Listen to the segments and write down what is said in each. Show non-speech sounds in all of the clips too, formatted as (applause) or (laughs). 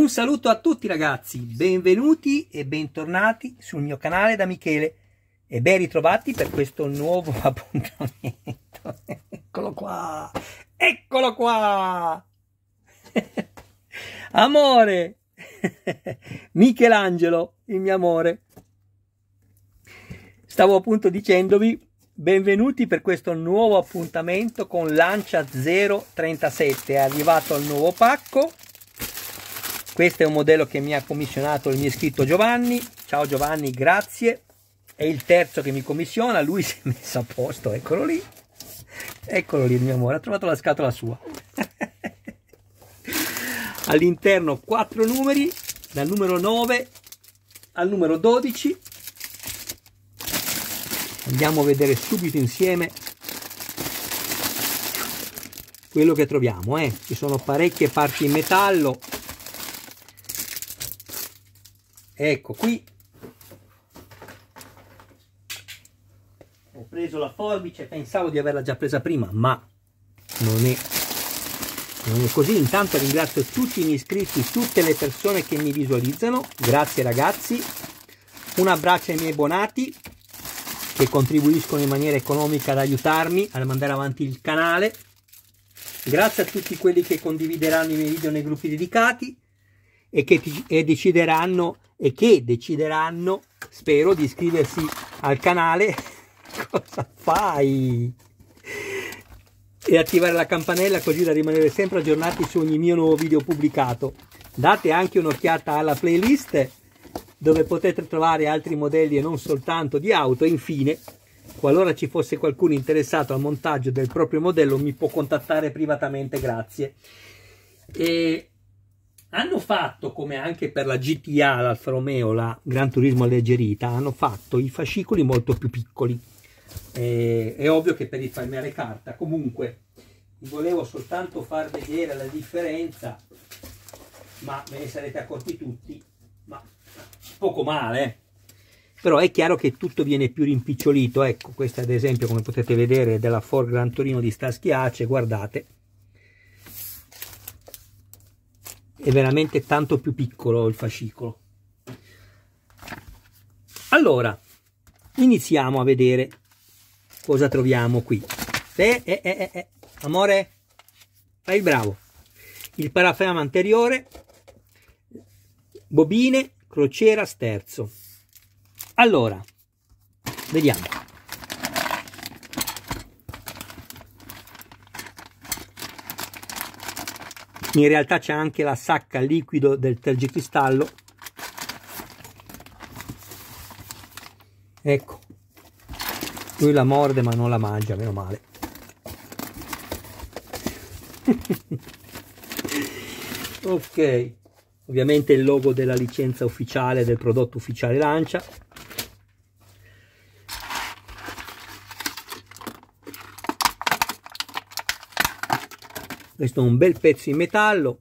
Un saluto a tutti ragazzi, benvenuti e bentornati sul mio canale da Michele e ben ritrovati per questo nuovo (laughs) appuntamento. Eccolo qua, eccolo qua! (laughs) Amore! (laughs) Michelangelo, il mio amore. Stavo appunto dicendovi benvenuti per questo nuovo appuntamento con Lancia 037. È arrivato il nuovo pacco questo è un modello che mi ha commissionato il mio iscritto Giovanni. Ciao Giovanni, grazie. È il terzo che mi commissiona, lui (laughs) si è messo a posto, eccolo lì. Eccolo lì, mio amore, ha trovato la scatola sua. (laughs) All'interno quattro numeri, dal numero 9 al numero 12. Andiamo a vedere subito insieme quello che troviamo. Eh. Ci sono parecchie parti in metallo, ecco qui ho preso la forbice pensavo di averla già presa prima ma non è, non è così intanto ringrazio tutti i miei iscritti tutte le persone che mi visualizzano grazie ragazzi un abbraccio ai miei abbonati che contribuiscono in maniera economica ad aiutarmi a mandare avanti il canale grazie a tutti quelli che condivideranno i miei video nei gruppi dedicati e che e decideranno e che decideranno, spero, di iscriversi al canale. (laughs) Cosa fai? E attivare la campanella così da rimanere sempre aggiornati su ogni mio nuovo video pubblicato. Date anche un'occhiata alla playlist dove potete trovare altri modelli e non soltanto di auto. E infine, qualora ci fosse qualcuno interessato al montaggio del proprio modello, mi può contattare privatamente. Grazie. E hanno fatto come anche per la GTA, l'Alfa Romeo, la Gran Turismo alleggerita, hanno fatto i fascicoli molto più piccoli. Eh, è ovvio che per risparmiare carta, comunque volevo soltanto far vedere la differenza, ma ve ne sarete accorti tutti, ma poco male. Eh. Però è chiaro che tutto viene più rimpicciolito, ecco, questa ad esempio come potete vedere è della Ford Gran Torino di Staschiace, guardate, è veramente tanto più piccolo il fascicolo. Allora, iniziamo a vedere cosa troviamo qui. Eh, eh, eh, eh, eh. Amore, fai il bravo. Il paraframa anteriore, bobine, crociera, sterzo. Allora, vediamo. in realtà c'è anche la sacca liquido del tergicristallo ecco lui la morde ma non la mangia meno male (laughs) ok ovviamente il logo della licenza ufficiale del prodotto ufficiale lancia questo è un bel pezzo in metallo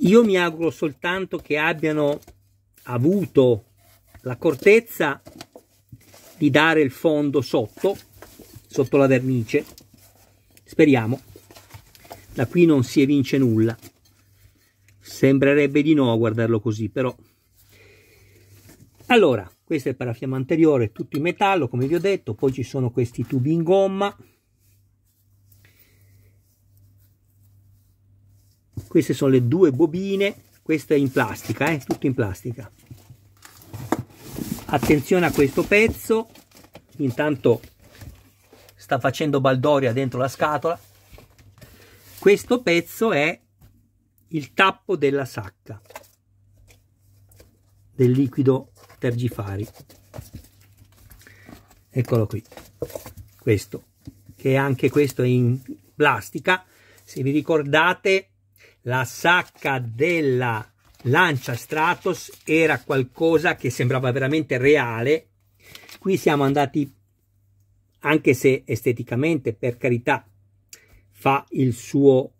io mi auguro soltanto che abbiano avuto l'accortezza di dare il fondo sotto sotto la vernice speriamo da qui non si evince nulla sembrerebbe di no a guardarlo così però allora questa è per la fiamma anteriore tutto in metallo come vi ho detto poi ci sono questi tubi in gomma queste sono le due bobine questa è in plastica eh? tutto in plastica attenzione a questo pezzo intanto sta facendo baldoria dentro la scatola questo pezzo è il tappo della sacca del liquido tergifari eccolo qui questo che anche questo è in plastica se vi ricordate la sacca della lancia stratos era qualcosa che sembrava veramente reale qui siamo andati anche se esteticamente per carità fa il suo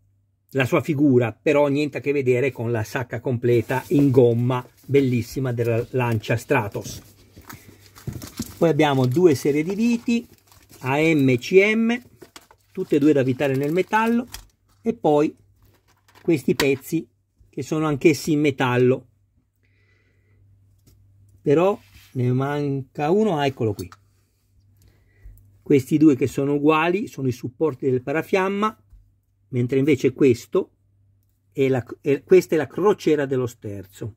la sua figura, però niente a che vedere con la sacca completa in gomma bellissima della Lancia Stratos. Poi abbiamo due serie di viti, AM CM, tutte e due da vitare nel metallo, e poi questi pezzi che sono anch'essi in metallo. Però ne manca uno, ah, eccolo qui. Questi due che sono uguali sono i supporti del parafiamma, mentre invece questo è la, è, questa è la crociera dello sterzo.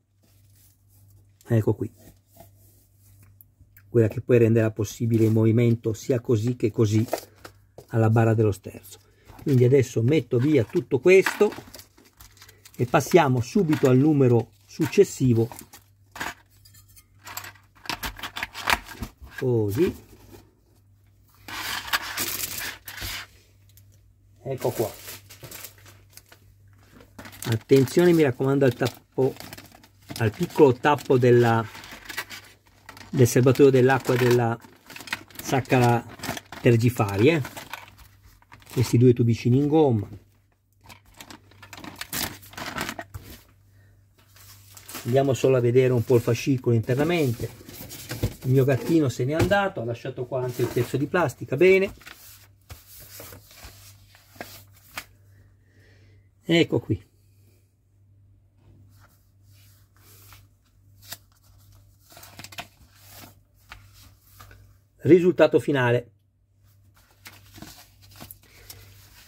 Ecco qui, quella che poi renderà possibile il movimento sia così che così alla barra dello sterzo. Quindi adesso metto via tutto questo e passiamo subito al numero successivo così ecco qua attenzione mi raccomando al tappo al piccolo tappo della, del serbatoio dell'acqua della sacca tergifarie questi due tubicini in gomma andiamo solo a vedere un po' il fascicolo internamente il mio gattino se n'è andato ha lasciato qua anche il pezzo di plastica bene ecco qui risultato finale.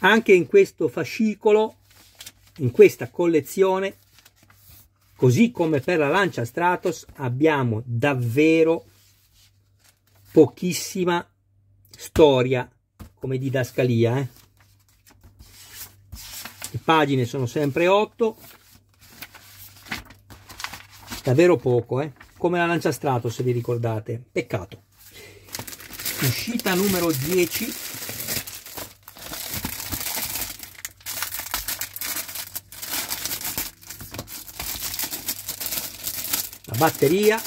Anche in questo fascicolo, in questa collezione, così come per la lancia Stratos, abbiamo davvero pochissima storia come didascalia. Eh? Le pagine sono sempre 8, davvero poco, eh? come la lancia Stratos, se vi ricordate. Peccato uscita numero 10 la batteria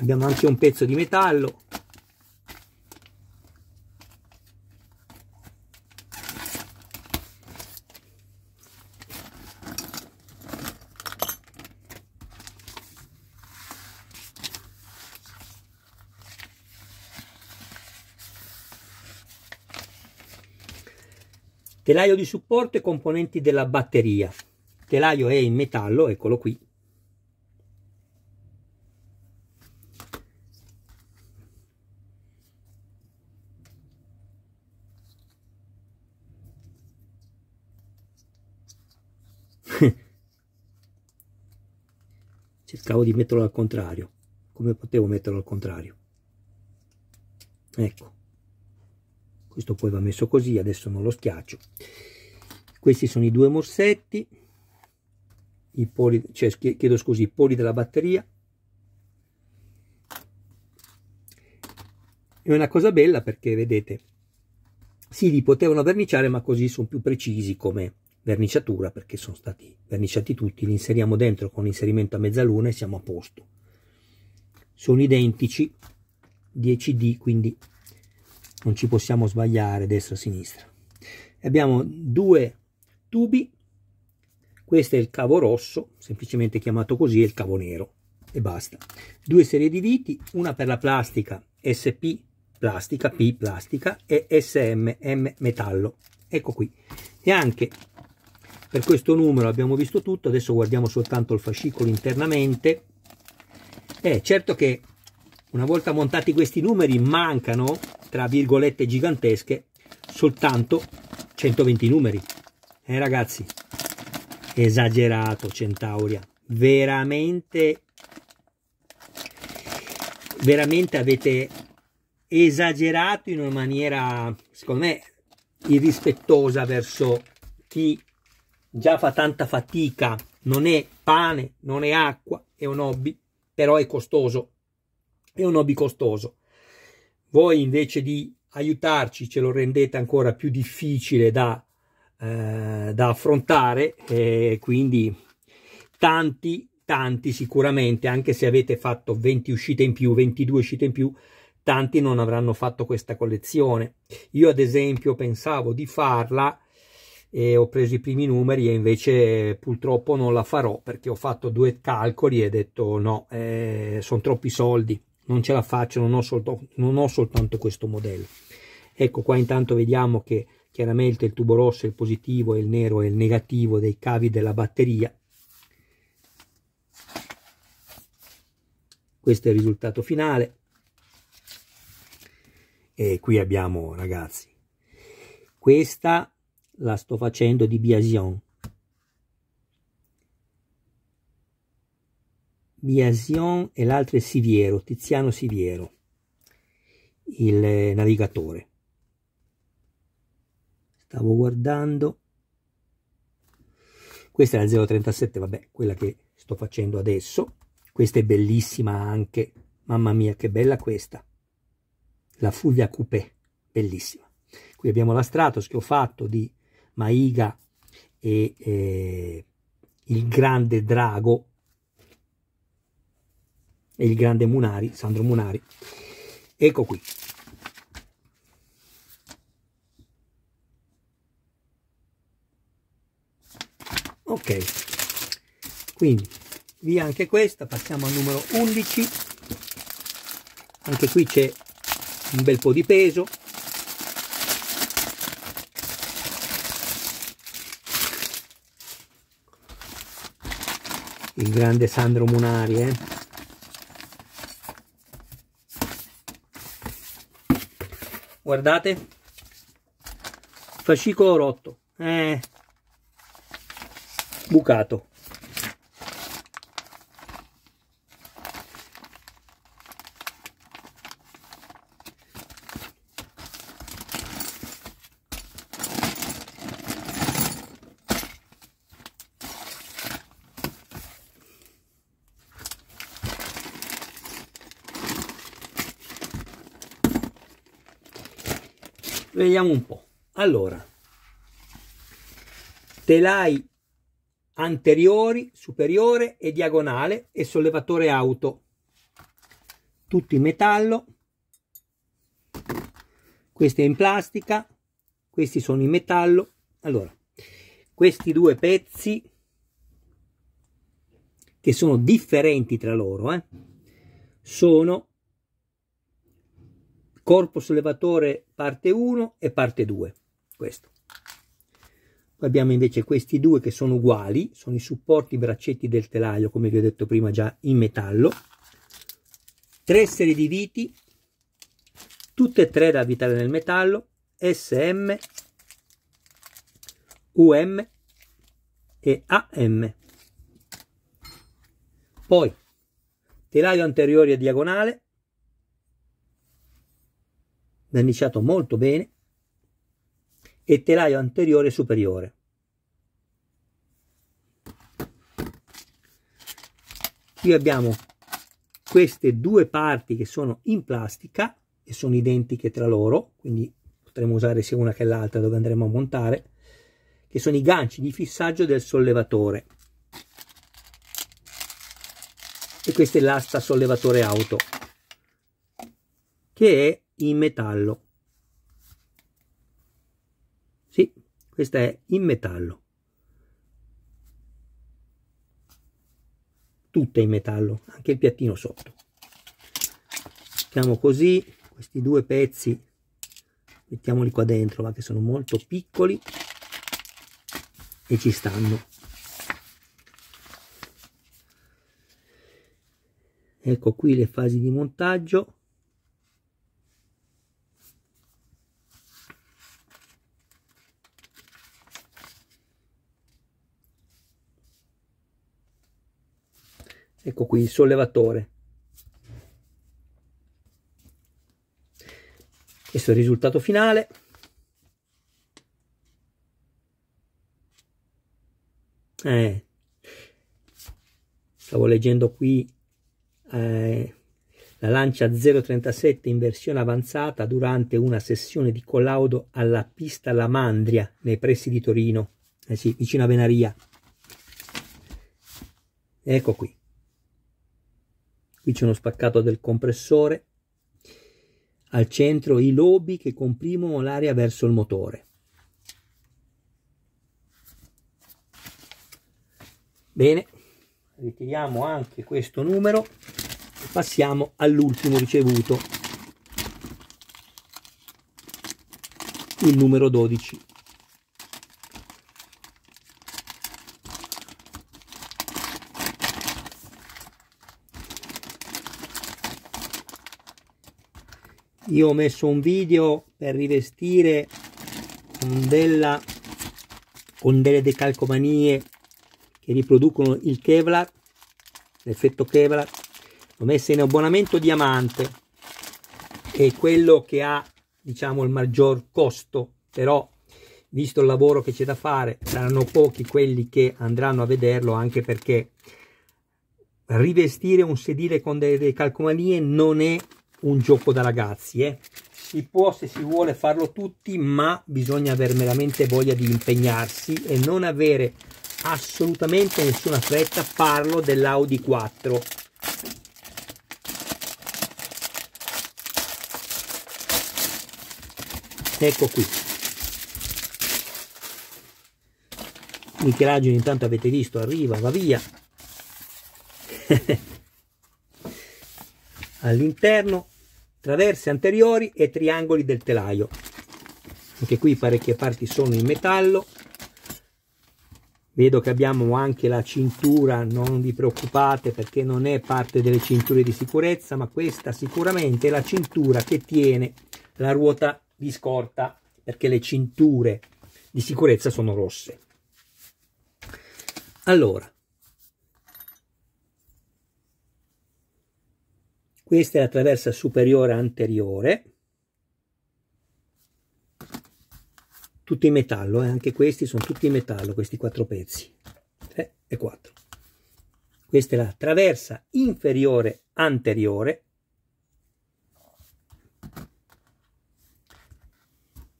abbiamo anche un pezzo di metallo telaio di supporto e componenti della batteria. telaio è in metallo, eccolo qui. (laughs) Cercavo di metterlo al contrario. Come potevo metterlo al contrario? Ecco questo poi va messo così adesso non lo schiaccio questi sono i due morsetti i poli cioè chiedo scusi i poli della batteria è una cosa bella perché vedete sì li potevano verniciare ma così sono più precisi come verniciatura perché sono stati verniciati tutti li inseriamo dentro con l'inserimento a mezzaluna e siamo a posto sono identici 10D quindi non ci possiamo sbagliare destra sinistra abbiamo due tubi questo è il cavo rosso semplicemente chiamato così e il cavo nero e basta due serie di viti una per la plastica sp plastica p plastica e sm m metallo ecco qui e anche per questo numero abbiamo visto tutto adesso guardiamo soltanto il fascicolo internamente eh, certo che una volta montati questi numeri mancano, tra virgolette gigantesche, soltanto 120 numeri. Eh ragazzi, esagerato Centauria, veramente, veramente avete esagerato in una maniera, secondo me, irrispettosa verso chi già fa tanta fatica, non è pane, non è acqua, è un hobby, però è costoso è un hobby costoso. Voi invece di aiutarci ce lo rendete ancora più difficile da, eh, da affrontare e quindi tanti, tanti sicuramente, anche se avete fatto 20 uscite in più, 22 uscite in più, tanti non avranno fatto questa collezione. Io ad esempio pensavo di farla e ho preso i primi numeri e invece purtroppo non la farò perché ho fatto due calcoli e ho detto no, eh, sono troppi soldi non ce la faccio, non ho, soltanto, non ho soltanto questo modello. Ecco qua intanto vediamo che chiaramente il tubo rosso è il positivo e il nero è il negativo dei cavi della batteria. Questo è il risultato finale. E qui abbiamo ragazzi, questa la sto facendo di Biasion Biasion e l'altro è Siviero, Tiziano Siviero, il eh, navigatore. Stavo guardando. Questa è la 037, vabbè, quella che sto facendo adesso. Questa è bellissima anche. Mamma mia, che bella questa. La Fulvia Coupé, bellissima. Qui abbiamo la Stratos che ho fatto di Maiga e eh, il grande drago e il grande Munari, Sandro Munari. Ecco qui. Ok, quindi via anche questa, passiamo al numero 11. Anche qui c'è un bel po' di peso. Il grande Sandro Munari, eh? guardate fascicolo rotto eh, bucato Vediamo un po'. Allora, telai anteriori, superiore e diagonale e sollevatore auto. Tutti in metallo. questo è in plastica, questi sono in metallo. Allora, questi due pezzi che sono differenti tra loro, eh, sono corpo sollevatore parte 1 e parte 2, questo. Poi abbiamo invece questi due che sono uguali, sono i supporti braccetti del telaio, come vi ho detto prima già, in metallo. Tre serie di viti, tutte e tre da avvitare nel metallo, SM, UM e AM. Poi telaio anteriore a diagonale, verniciato molto bene e telaio anteriore e superiore. Qui abbiamo queste due parti che sono in plastica e sono identiche tra loro, quindi potremo usare sia una che l'altra dove andremo a montare, che sono i ganci di fissaggio del sollevatore. E questa è l'asta sollevatore auto, che è in metallo. Sì, questa è in metallo. Tutta in metallo, anche il piattino sotto. Mettiamo così questi due pezzi, mettiamoli qua dentro, ma che sono molto piccoli e ci stanno. Ecco qui le fasi di montaggio ecco qui il sollevatore questo è il risultato finale eh, stavo leggendo qui eh, la lancia 037 in versione avanzata durante una sessione di collaudo alla pista La Mandria nei pressi di Torino, eh sì, vicino a Venaria. Ecco qui qui c'è uno spaccato del compressore, al centro i lobi che comprimono l'aria verso il motore. Bene, ritiriamo anche questo numero e passiamo all'ultimo ricevuto, il numero 12. io ho messo un video per rivestire della, con delle decalcomanie che riproducono il Kevlar l'effetto Kevlar l'ho messa in abbonamento diamante che è quello che ha diciamo il maggior costo però visto il lavoro che c'è da fare saranno pochi quelli che andranno a vederlo anche perché rivestire un sedile con delle decalcomanie non è un gioco da ragazzi, eh. Si può se si vuole farlo tutti, ma bisogna avere veramente voglia di impegnarsi e non avere assolutamente nessuna fretta. Parlo dell'Audi 4. Ecco qui. Michelangelo intanto avete visto, arriva, va via. (laughs) all'interno, traverse anteriori e triangoli del telaio. Anche qui parecchie parti sono in metallo. Vedo che abbiamo anche la cintura, non vi preoccupate perché non è parte delle cinture di sicurezza, ma questa sicuramente è la cintura che tiene la ruota di scorta, perché le cinture di sicurezza sono rosse. Allora, Questa è la traversa superiore anteriore, tutti in metallo, eh? anche questi sono tutti in metallo, questi quattro pezzi, 3 e 4. Questa è la traversa inferiore anteriore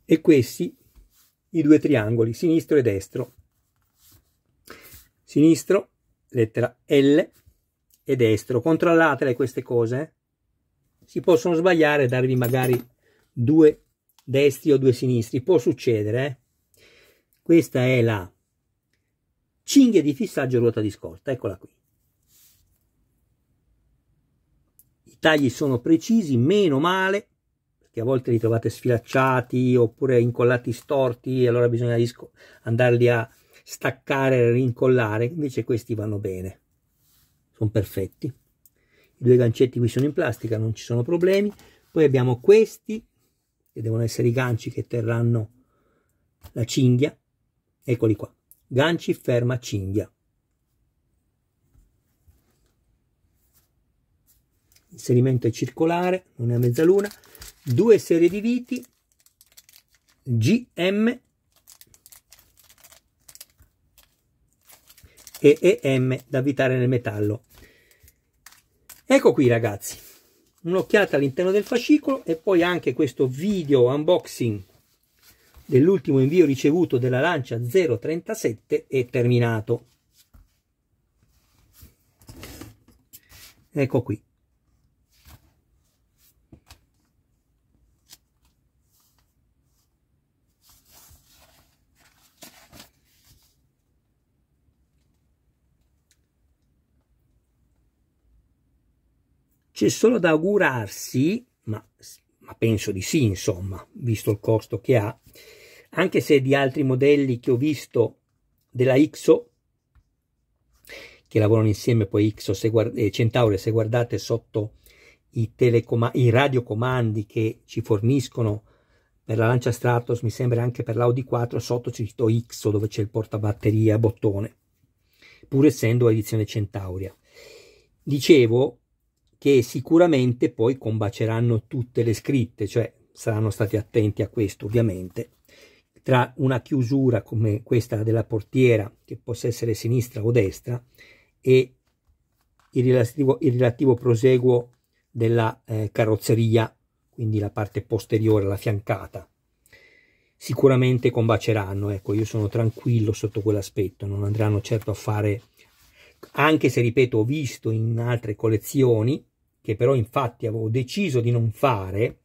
e questi i due triangoli, sinistro e destro. Sinistro, lettera L, e destro. Controllatele queste cose, eh? si possono sbagliare e darvi magari due destri o due sinistri, può succedere. Eh? Questa è la cinghia di fissaggio ruota di scorta, eccola qui. I tagli sono precisi, meno male, perché a volte li trovate sfilacciati oppure incollati storti, e allora bisogna andarli a staccare e rincollare, invece questi vanno bene, sono perfetti i due gancetti qui sono in plastica non ci sono problemi poi abbiamo questi che devono essere i ganci che terranno la cinghia eccoli qua ganci ferma cinghia inserimento è circolare non è a mezzaluna due serie di viti GM e EM da avvitare nel metallo Ecco qui ragazzi, un'occhiata all'interno del fascicolo e poi anche questo video unboxing dell'ultimo invio ricevuto della Lancia 037 è terminato. Ecco qui. C'è solo da augurarsi, ma, ma penso di sì, insomma, visto il costo che ha, anche se di altri modelli che ho visto della XO, che lavorano insieme poi XO e eh, Centauri, se guardate sotto i, i radiocomandi che ci forniscono per la lancia Stratos, mi sembra anche per l'Audi 4, sotto c'è scritto XO, dove c'è il portabatteria a bottone, pur essendo edizione Centauria. Dicevo, che sicuramente poi combaceranno tutte le scritte, cioè saranno stati attenti a questo ovviamente. Tra una chiusura come questa della portiera, che possa essere sinistra o destra, e il relativo, il relativo proseguo della eh, carrozzeria, quindi la parte posteriore, la fiancata, sicuramente combaceranno. Ecco, io sono tranquillo sotto quell'aspetto, non andranno certo a fare anche se ripeto ho visto in altre collezioni, che però infatti avevo deciso di non fare,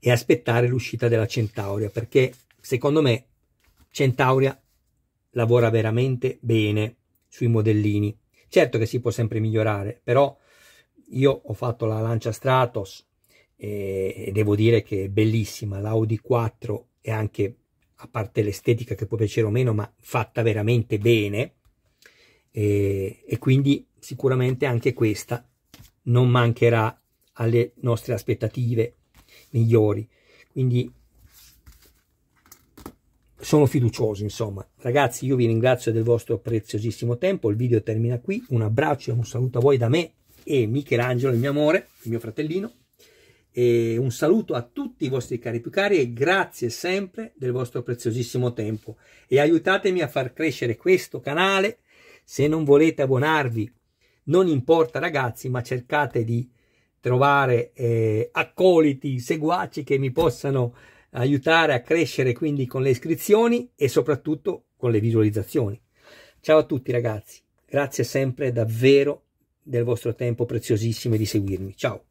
e aspettare l'uscita della Centauria, perché secondo me Centauria lavora veramente bene sui modellini. Certo che si può sempre migliorare, però io ho fatto la lancia Stratos e, devo dire che è bellissima, l'Audi 4 è anche, a parte l'estetica che può piacere o meno, ma fatta veramente bene e, e quindi sicuramente anche questa non mancherà alle nostre aspettative migliori. Quindi sono fiducioso, insomma. Ragazzi, io vi ringrazio del vostro preziosissimo tempo. Il video termina qui. Un abbraccio e un saluto a voi da me e Michelangelo, il mio amore, il mio fratellino. E un saluto a tutti i vostri cari più cari e grazie sempre del vostro preziosissimo tempo. E aiutatemi a far crescere questo canale se non volete abbonarvi, non importa ragazzi, ma cercate di trovare eh, accoliti, seguaci che mi possano aiutare a crescere quindi con le iscrizioni e soprattutto con le visualizzazioni. Ciao a tutti ragazzi, grazie sempre davvero del vostro tempo preziosissimo e di seguirmi. Ciao!